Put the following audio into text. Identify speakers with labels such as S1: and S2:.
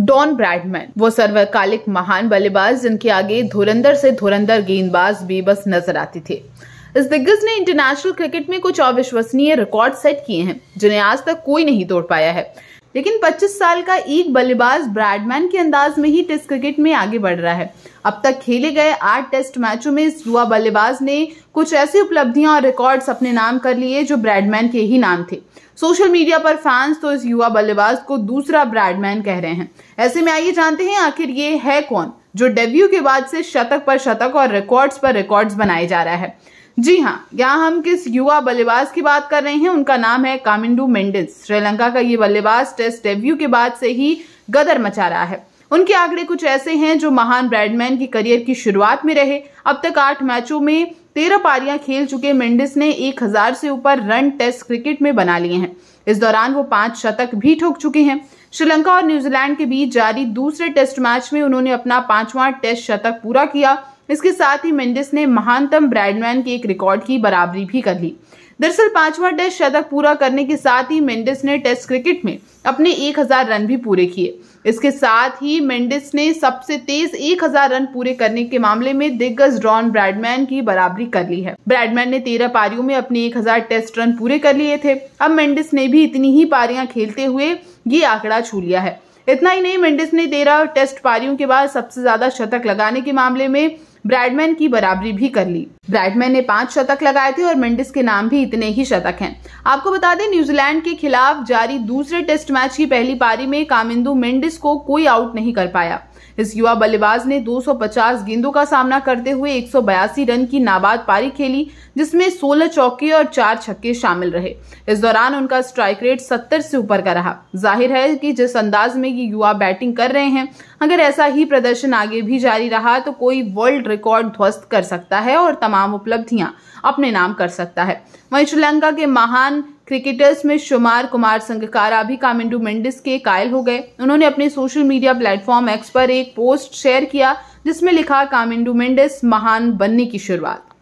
S1: don Bradman वो सर्वकालिक महान बल्लेबाज जिनके आगे धुरंधर से धुरंधर गेंदबाज भी बस नजर आती थी इस दिग्गज ने इंटरनेशनल क्रिकेट में कुछ अविश्वसनीय रिकॉर्ड सेट किए हैं जिन्हें आज तक कोई नहीं तोड़ पाया है लेकिन 25 साल का एक बल्लेबाज ब्रैडमैन के अंदाज में ही टेस्ट क्रिकेट में आगे बढ़ रहा है अब तक खेले गए आठ टेस्ट मैचों में इस युवा बल्लेबाज ने कुछ ऐसी उपलब्धियां और रिकॉर्ड्स अपने नाम कर लिए जो ब्रैडमैन के ही नाम थे सोशल मीडिया पर फैंस तो इस युवा बल्लेबाज को दूसरा ब्रैडमैन कह रहे हैं ऐसे में आइए जानते हैं आखिर ये है कौन जो डेब्यू के बाद से शतक पर शतक और रिकॉर्ड्स पर रिकॉर्ड्स बनाए जा रहा है जी हाँ यहाँ हम किस युवा बल्लेबाज की बात कर रहे हैं उनका नाम है कामिंडू मेंडिस श्रीलंका का ये बल्लेबाज टेस्ट डेब्यू के बाद से ही गदर मचा रहा है उनके आंकड़े कुछ ऐसे हैं जो महान ब्रैडमैन की करियर की शुरुआत में रहे अब तक आठ मैचों में तेरह पारियां खेल चुके मेंडिस ने एक हजार से ऊपर रन टेस्ट क्रिकेट में बना लिए हैं इस दौरान वो पांच शतक भी ठोक चुके हैं श्रीलंका और न्यूजीलैंड के बीच जारी दूसरे टेस्ट मैच में उन्होंने अपना पांचवां टेस्ट शतक पूरा किया इसके साथ ही मेंडिस ने महानतम ब्रैडमैन के एक रिकॉर्ड की बराबरी भी कर ली दरअसल पांचवा टेस्ट शतक पूरा करने के साथ ही मेंडिस ने टेस्ट क्रिकेट में अपने 1000 रन भी पूरे किए इसके साथ ही मेंडिस ने सबसे तेज 1000 रन पूरे करने के मामले में दिग्गज रॉन ब्रैडमैन की बराबरी कर ली है ब्रैडमैन ने तेरह पारियों में अपने 1000 टेस्ट रन पूरे कर लिए थे अब मेंडिस ने भी इतनी ही पारियां खेलते हुए ये आंकड़ा छू लिया है इतना ही नहीं मेंडिस ने तेरह टेस्ट पारियों के बाद सबसे ज्यादा शतक लगाने के मामले में ब्रैडमैन की बराबरी भी कर ली ब्रैडमैन ने पांच शतक लगाए थे और मेंडिस के नाम भी इतने ही शतक हैं आपको बता दें न्यूजीलैंड के खिलाफ जारी दूसरे टेस्ट मैच की पहली पारी में कामिंदु मेंडिस को कोई आउट नहीं कर पाया इस युवा बल्लेबाज ने 250 गेंदों का सामना करते हुए एक रन की नाबाद पारी खेली जिसमें 16 चौके और चार छक्के शामिल रहे इस दौरान उनका स्ट्राइक रेट 70 से ऊपर का रहा जाहिर है कि जिस अंदाज में ये युवा बैटिंग कर रहे हैं अगर ऐसा ही प्रदर्शन आगे भी जारी रहा तो कोई वर्ल्ड रिकॉर्ड ध्वस्त कर सकता है और तमाम उपलब्धियां अपने नाम कर सकता है वहीं श्रीलंका के महान क्रिकेटर्स में शुमार कुमार संगकारा भी कामिंडू मेंडिस के कायल हो गए उन्होंने अपने सोशल मीडिया प्लेटफॉर्म एक्स पर एक पोस्ट शेयर किया जिसमें लिखा कामिंडू मेंडिस महान बनने की शुरुआत